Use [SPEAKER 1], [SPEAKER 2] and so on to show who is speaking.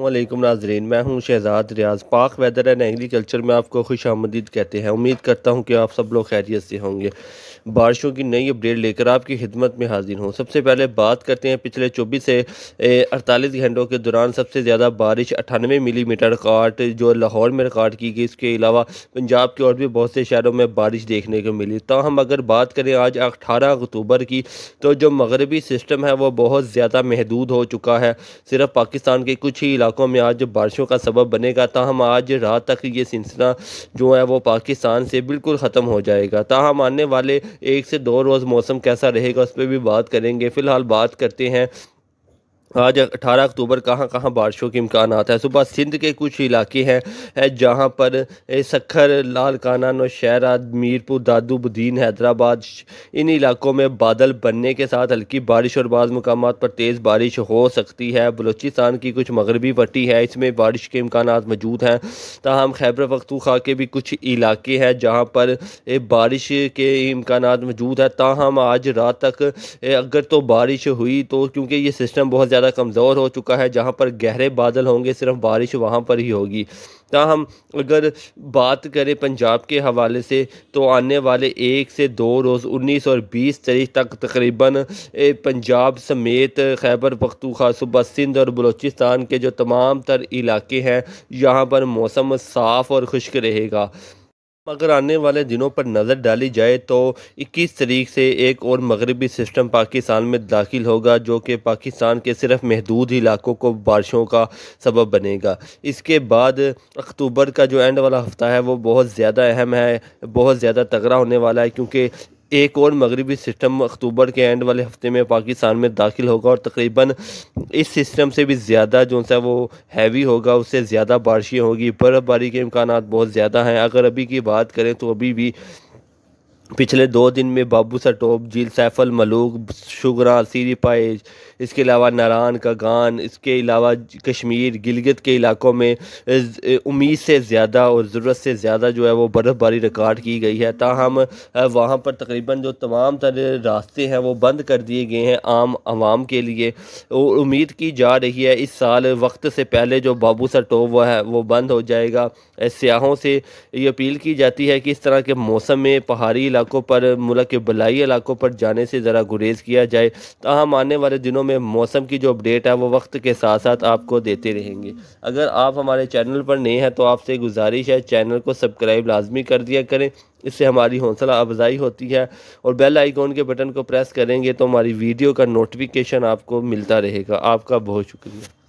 [SPEAKER 1] अल्लाम नाजरीन मैं हूं शहजाद रियाज पाक वेदर एंड एग्रीकल्चर में आपको खुश आमदीद कहते हैं उम्मीद करता हूं कि आप सब लोग खैरियत से होंगे बारिशों की नई अपडेट लेकर आपकी खिदमत में हाजिर हूं सबसे पहले बात करते हैं पिछले 24 से 48 घंटों के दौरान सबसे ज़्यादा बारिश अठानवे मिलीमीटर रिकॉर्ड जो लाहौर में रिकॉर्ड की गई इसके अलावा पंजाब के और भी बहुत से शहरों में बारिश देखने को मिली ताहम अगर बात करें आज अठारह अक्टूबर की तो जो मगरबी सिस्टम है वो बहुत ज़्यादा महदूद हो चुका है सिर्फ पाकिस्तान के कुछ ही इलाकों में आज बारिशों का सबब बनेगा ताहम आज रात तक ये सिलसिला जो है वो पाकिस्तान से बिल्कुल ख़त्म हो जाएगा ताहम आने वाले एक से दो रोज़ मौसम कैसा रहेगा उस पर भी बात करेंगे फ़िलहाल बात करते हैं आज 18 अक्टूबर कहां कहां बारिशों के इम्कान है सुबह सिंध के कुछ इलाके हैं जहां पर सखर लालकाना नौशहरा मीरपुर दादू बुद्दीन हैदराबाद इन इलाकों में बादल बनने के साथ हल्की बारिश और बाद मकाम पर तेज़ बारिश हो सकती है बलूचिस्तान की कुछ मगरबी पट्टी है इसमें बारिश के इम्कान मौजूद हैं तहम खैबर पखतूखा के भी कुछ इलाके हैं जहाँ पर बारिश के इम्कान मौजूद है ताहम आज रात तक अगर तो बारिश हुई तो क्योंकि ये सिस्टम बहुत ज़्यादा ज़्यादा कमज़ोर हो चुका है जहाँ पर गहरे बादल होंगे सिर्फ बारिश वहाँ पर ही होगी ताहम अगर बात करें पंजाब के हवाले से तो आने वाले एक से दो रोज़ उन्नीस और बीस तारीख तक तकरीबन पंजाब समेत खैबर पख्तूखा सुबह सिंध और बलूचिस्तान के जो तमाम तर इलाके हैं यहाँ पर मौसम साफ़ और खुश्क रहेगा अगर आने वाले दिनों पर नज़र डाली जाए तो 21 तरीक से एक और मगरबी सिस्टम पाकिस्तान में दाखिल होगा जो कि पाकिस्तान के सिर्फ महदूद इलाकों को बारिशों का सबब बनेगा इसके बाद अक्टूबर का जो एंड वाला हफ्ता है वो बहुत ज़्यादा अहम है बहुत ज़्यादा तगड़ा होने वाला है क्योंकि एक और मगरबी सिस्टम अक्टूबर के एंड वाले हफ्ते में पाकिस्तान में दाखिल होगा और तकरीबन इस सिस्टम से भी ज़्यादा जो सा वो हैवी होगा उससे ज़्यादा बारिशें होगी बर्फ़बारी के इम्कान बहुत ज़्यादा हैं अगर अभी की बात करें तो अभी भी पिछले दो दिन में बाबू सा टोप झील सैफल मलूक शुगरा सीरी पाइज इसके अलावा नारान गान इसके अलावा कश्मीर गिलगित के इलाकों में उम्मीद से ज़्यादा और ज़रूरत से ज़्यादा जो है वो बर्फ़बारी रिकॉर्ड की गई है ताहम वहाँ पर तकरीबन जो तमाम तरह रास्ते हैं वो बंद कर दिए गए हैं आम आवाम के लिए उम्मीद की जा रही है इस साल वक्त से पहले जो बाबू सा टोप वह है वो बंद हो जाएगा सयाहों से ये अपील की जाती है कि इस तरह के मौसम में पहाड़ी इलाकों पर मुल्क के बलाई इलाकों पर जाने से ज़रा गुरेज किया जाए तहम तो आने वाले दिनों में मौसम की जो अपडेट है वो वक्त के साथ साथ आपको देते रहेंगे अगर आप हमारे चैनल पर नए हैं तो आपसे गुजारिश है चैनल को सब्सक्राइब लाजमी कर दिया करें इससे हमारी हौसला अफजाई होती है और बेल आइकॉन के बटन को प्रेस करेंगे तो हमारी वीडियो का नोटिफिकेशन आपको मिलता रहेगा आपका बहुत शुक्रिया